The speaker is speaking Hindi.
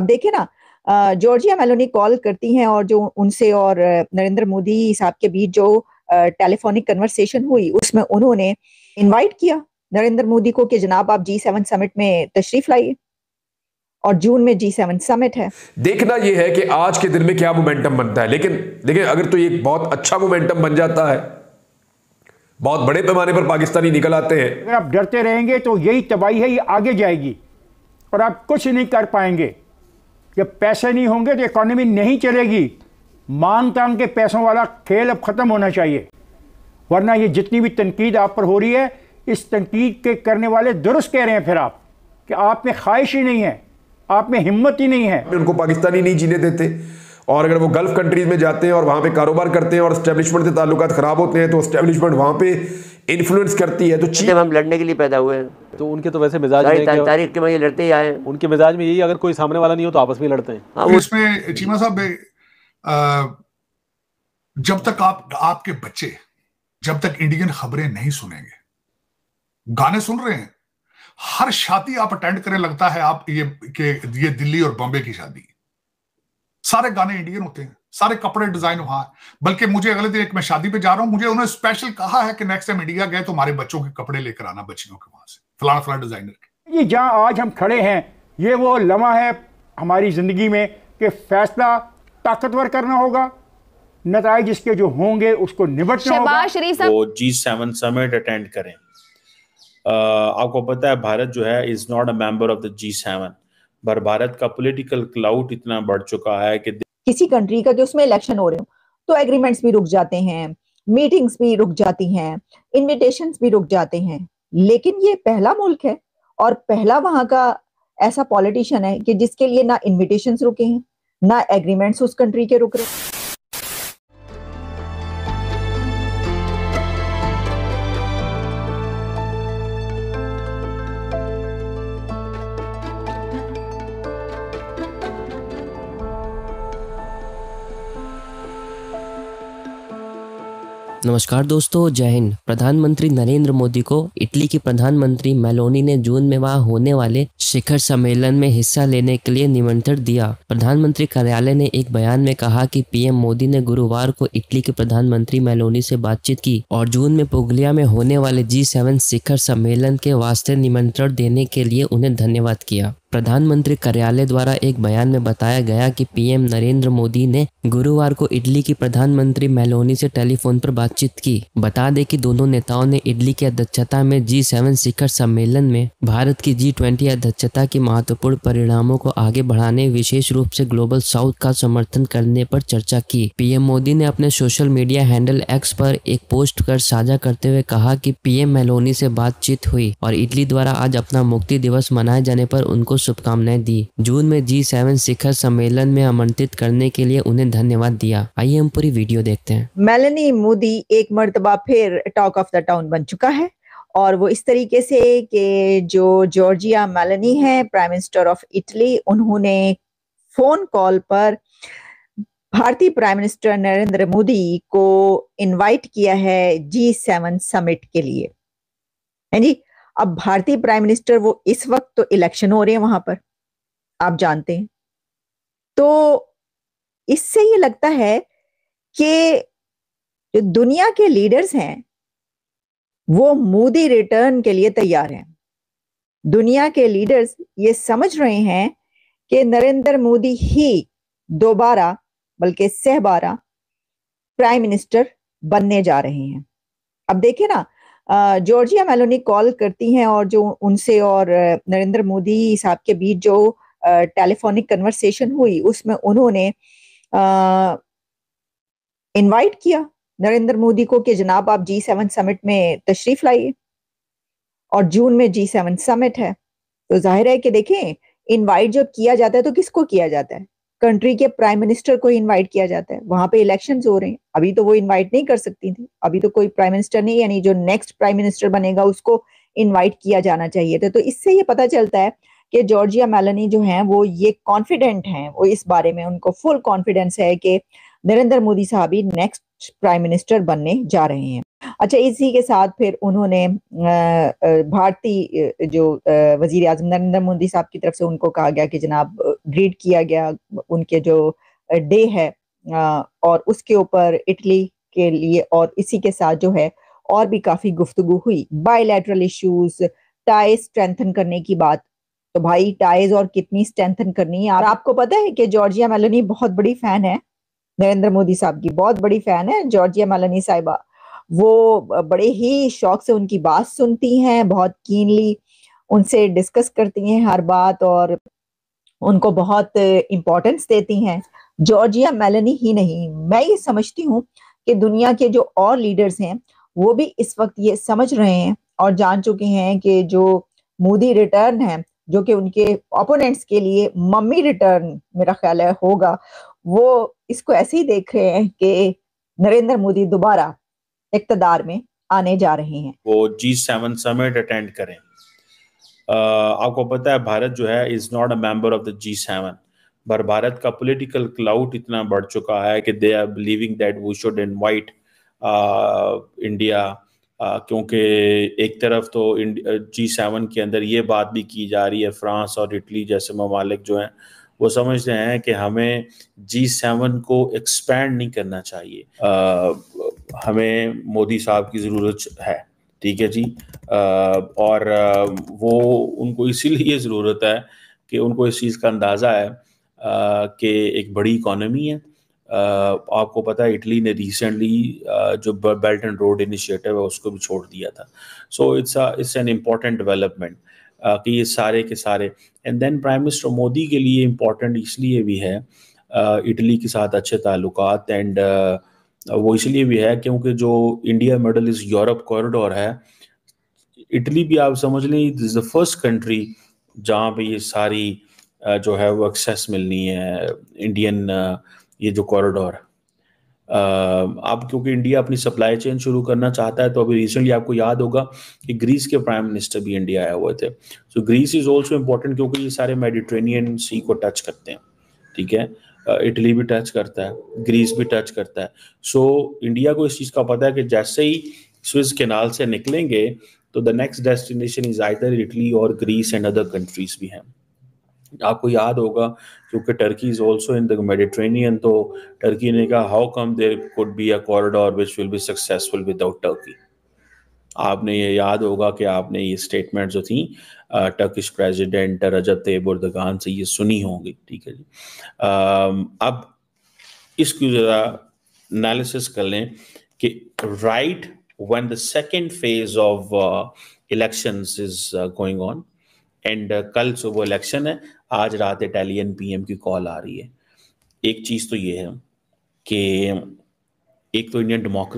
अब देखिए ना जॉर्जिया मेलोनी कॉल करती हैं और जो उनसे और नरेंद्र मोदी साहब के बीच जो टेलीफोनिक कन्वर्सेशन हुई उसमें उन्होंने इनवाइट किया नरेंद्र मोदी को कि जनाब आप जी सेवन समिट में तशरीफ लाइए और जून में जी सेवन समिट है देखना यह है कि आज के दिन में क्या मोमेंटम बनता है लेकिन देखिए अगर तो ये बहुत अच्छा मोमेंटम बन जाता है बहुत बड़े पैमाने पर पाकिस्तानी निकल आते हैं अगर आप डरते रहेंगे तो यही तबाही है ये आगे जाएगी और आप कुछ नहीं कर पाएंगे जब पैसे नहीं होंगे तो इकोनॉमी नहीं चलेगी मान तान के पैसों वाला खेल अब ख़त्म होना चाहिए वरना ये जितनी भी तनकीद आप पर हो रही है इस तनकीद के करने वाले दुरुस्त कह रहे हैं फिर आप कि आप में ख्वाहिश ही नहीं है आप में हिम्मत ही नहीं है उनको पाकिस्तानी नहीं जीने देते और अगर वो गल्फ कंट्रीज में जाते हैं और वहां पे कारोबार करते हैं और स्टैब्लिशमेंट से ताल्लुक खराब होते हैं तो स्टैब्लिशमेंट वहां पे इन्फ्लुएंस करती है तो चीन हम लड़ने के लिए पैदा हुए हैं तो उनके तो वैसे मिजाज तारीख के लड़ते ही आए उनके मिजाज में यही अगर कोई सामने वाला नहीं हो तो आपस में लड़ते हैं उसमें हाँ, तो चीमा साहब जब तक आप आपके बच्चे जब तक इंडियन खबरें नहीं सुनेंगे गाने सुन रहे हैं हर शादी आप अटेंड करने लगता है आप ये के ये दिल्ली और बॉम्बे की शादी सारे गाने इंडियन होते हैं सारे कपड़े डिजाइन वहां बल्कि मुझे अगले दिन एक मैं शादी पे जा रहा हूँ मुझे उन्होंने स्पेशल कहा है कि नेक्स्ट टाइम इंडिया गए तो हमारे बच्चों के कपड़े लेकर आना बच्चियों के वहां से फलाना फलाना डिजाइनर के ये जहाँ आज हम खड़े हैं ये वो लम्हा है हमारी जिंदगी में कि फैसला ताकतवर करना होगा नतज इसके जो होंगे उसको निबटना होगा वो जी सेवन समिट अटेंड करें uh, आपको पता है भारत जो है is not a member of the G seven पर भारत का पॉलिटिकल क्लाउड इतना बढ़ चुका है कि किसी कंट्री का कि उसमें इलेक्शन हो रहे हो तो एग्रीमेंट्स भी रुक जाते हैं मीटिंग्स भी रुक जाती हैं इनविटेशंस भी रुक जाते हैं लेकिन ये पहला मुल्क है और पहला वहां का ऐसा पॉलिटिशियन है कि जिसके लिए ना इनविटेशंस रुके हैं ना एग्रीमेंट्स उस कंट्री के रुक रहे हैं नमस्कार दोस्तों जय हिंद प्रधानमंत्री नरेंद्र मोदी को इटली की प्रधानमंत्री मेलोनी ने जून में वहां होने वाले शिखर सम्मेलन में हिस्सा लेने के लिए निमंत्रण दिया प्रधानमंत्री कार्यालय ने एक बयान में कहा कि पीएम मोदी ने गुरुवार को इटली के प्रधानमंत्री मेलोनी से बातचीत की और जून में पोगलिया में होने वाले जी सेवन शिखर सम्मेलन के वास्ते निमंत्रण देने के लिए उन्हें धन्यवाद किया प्रधानमंत्री कार्यालय द्वारा एक बयान में बताया गया कि पीएम नरेंद्र मोदी ने गुरुवार को इटली की प्रधानमंत्री मेलोनी से टेलीफोन पर बातचीत की बता दें कि दोनों नेताओं ने इटली की अध्यक्षता में जी सेवन शिखर सम्मेलन में भारत की जी ट्वेंटी अध्यक्ष स्वच्छता के महत्वपूर्ण परिणामों को आगे बढ़ाने विशेष रूप से ग्लोबल साउथ का समर्थन करने पर चर्चा की पीएम मोदी ने अपने सोशल मीडिया हैंडल एक्स पर एक पोस्ट कर साझा करते हुए कहा कि पीएम मेलोनी से बातचीत हुई और इटली द्वारा आज अपना मुक्ति दिवस मनाए जाने पर उनको शुभकामनाएं दी जून में जी सेवन शिखर सम्मेलन में आमंत्रित करने के लिए उन्हें धन्यवाद दिया आइए हम पूरी वीडियो देखते हैं मेलोनी मोदी एक मरतबा फिर टॉक ऑफ द टाउन बन चुका है और वो इस तरीके से कि जो जॉर्जिया मेलनी है प्राइम मिनिस्टर ऑफ इटली उन्होंने फोन कॉल पर भारतीय प्राइम मिनिस्टर नरेंद्र मोदी को इनवाइट किया है जी सेवन समिट के लिए है जी अब भारतीय प्राइम मिनिस्टर वो इस वक्त तो इलेक्शन हो रहे हैं वहां पर आप जानते हैं तो इससे ये लगता है कि जो दुनिया के लीडर्स हैं वो मोदी रिटर्न के लिए तैयार हैं दुनिया के लीडर्स ये समझ रहे हैं कि नरेंद्र मोदी ही दोबारा बल्कि सहबारा प्राइम मिनिस्टर बनने जा रहे हैं अब देखे ना जॉर्जिया मेलोनी कॉल करती हैं और जो उनसे और नरेंद्र मोदी साहब के बीच जो टेलीफोनिक कन्वर्सेशन हुई उसमें उन्होंने इनवाइट किया नरेंद्र मोदी को कि जनाब आप जी सेवन समिट में तशरीफ लाइए और जून में जी सेवन समिट है तो जाहिर है कि देखें इनवाइट जब किया जाता है तो किसको किया जाता है कंट्री के प्राइम मिनिस्टर को इनवाइट किया जाता है वहां पे इलेक्शन हो रहे हैं अभी तो वो इनवाइट नहीं कर सकती थी अभी तो कोई प्राइम मिनिस्टर नहीं यानी जो नेक्स्ट प्राइम मिनिस्टर बनेगा उसको इनवाइट किया जाना चाहिए था तो इससे ये पता चलता है कि जॉर्जिया मेलनी जो हैं वो ये कॉन्फिडेंट हैं वो इस बारे में उनको फुल कॉन्फिडेंस है कि नरेंद्र मोदी साहब ही नेक्स्ट प्राइम मिनिस्टर बनने जा रहे हैं अच्छा इसी के साथ फिर उन्होंने भारतीय जो वजीर आजम नरेंद्र मोदी साहब की तरफ से उनको कहा गया कि जनाब ग्रीड किया गया उनके जो डे है और उसके ऊपर इटली के लिए और इसी के साथ जो है और भी काफी गुफ्तगु हुई बायोलेटरल इश्यूज टाइज स्ट्रेंथन करने की बात तो भाई टाइज और कितनी स्ट्रेंथन करनी है और आपको पता है कि जॉर्जिया मेलोनी बहुत बड़ी फैन है नरेंद्र मोदी साहब की बहुत बड़ी फैन है जॉर्जिया मालानी साहिबा वो बड़े ही शौक से उनकी बात सुनती हैं बहुत कीनली उनसे डिस्कस करती हैं हर बात और उनको बहुत इम्पोर्टेंस देती हैं जॉर्जिया मेलनी ही नहीं मैं ये समझती हूँ कि दुनिया के जो और लीडर्स हैं वो भी इस वक्त ये समझ रहे हैं और जान चुके हैं कि जो मोदी रिटर्न है जो कि उनके ओपोनेंट्स के लिए मम्मी रिटर्न मेरा ख्याल है होगा वो इसको ऐसे ही देख रहे हैं कि नरेंद्र मोदी दोबारा इकतदार में आने जा रहे हैं वो जी सेवन समिट अटेंड करें uh, आपको पता है भारत जो है is not a member of the G seven पर भारत का पॉलिटिकल क्लाउड इतना बढ़ चुका है कि they are believing that we should invite India क्योंकि एक तरफ तो जी सेवन के अंदर ये बात भी की जा रही है फ्रांस और इटली जैसे ममालिक जो हैं वो समझते हैं कि हमें जी सेवन को एक्सपैंड नहीं करना चाहिए आ, हमें मोदी साहब की ज़रूरत है ठीक है जी आ, और वो उनको इसीलिए ज़रूरत है कि उनको इस चीज़ का अंदाज़ा है कि एक बड़ी इकोनॉमी है आपको पता है इटली ने रिसेंटली जो बेल्ट एंड रोड इनिशिएटिव है उसको भी छोड़ दिया था so it's it's an important development कि ये सारे के सारे and then prime minister Modi के लिए इम्पोर्टेंट इसलिए भी है इटली के साथ अच्छे ताल्लुक एंड वो इसलिए भी है क्योंकि जो India middle East Europe corridor है इटली भी आप समझ लें it is the first country जहाँ पे ये सारी जो है वो एक्सेस मिलनी है इंडियन ये जो कॉरिडोर आप क्योंकि इंडिया अपनी सप्लाई चेन शुरू करना चाहता है तो अभी रिसेंटली आपको याद होगा कि ग्रीस के प्राइम मिनिस्टर भी इंडिया आए हुए थे so Greece is also important क्योंकि ये सारे मेडिट्रेनियन सी को टच करते हैं ठीक है इटली भी टच करता है ग्रीस भी टच करता है सो so, इंडिया को इस चीज़ का पता है कि जैसे ही स्विस केनाल से निकलेंगे तो the next destination is either Italy और ग्रीस एंड अदर कंट्रीज भी हैं आपको याद होगा क्योंकि Turkey is also in the Mediterranean तो टर्की ने कहा how come there could be a corridor which will be successful without Turkey आपने ये याद होगा कि आपने ये स्टेटमेंट जो थी टर्किश प्रेसिडेंट रजत तैयब से ये सुनी होगी ठीक है जी अब इसकी ज़रा एनालिसिस कर लें कि right when the second phase of uh, is going on and uh, कल सुबह इलेक्शन है आज रात इटालियन पीएम की कॉल आ रही है एक चीज़ तो ये है कि एक तो इंडियन डेमोक्रेसी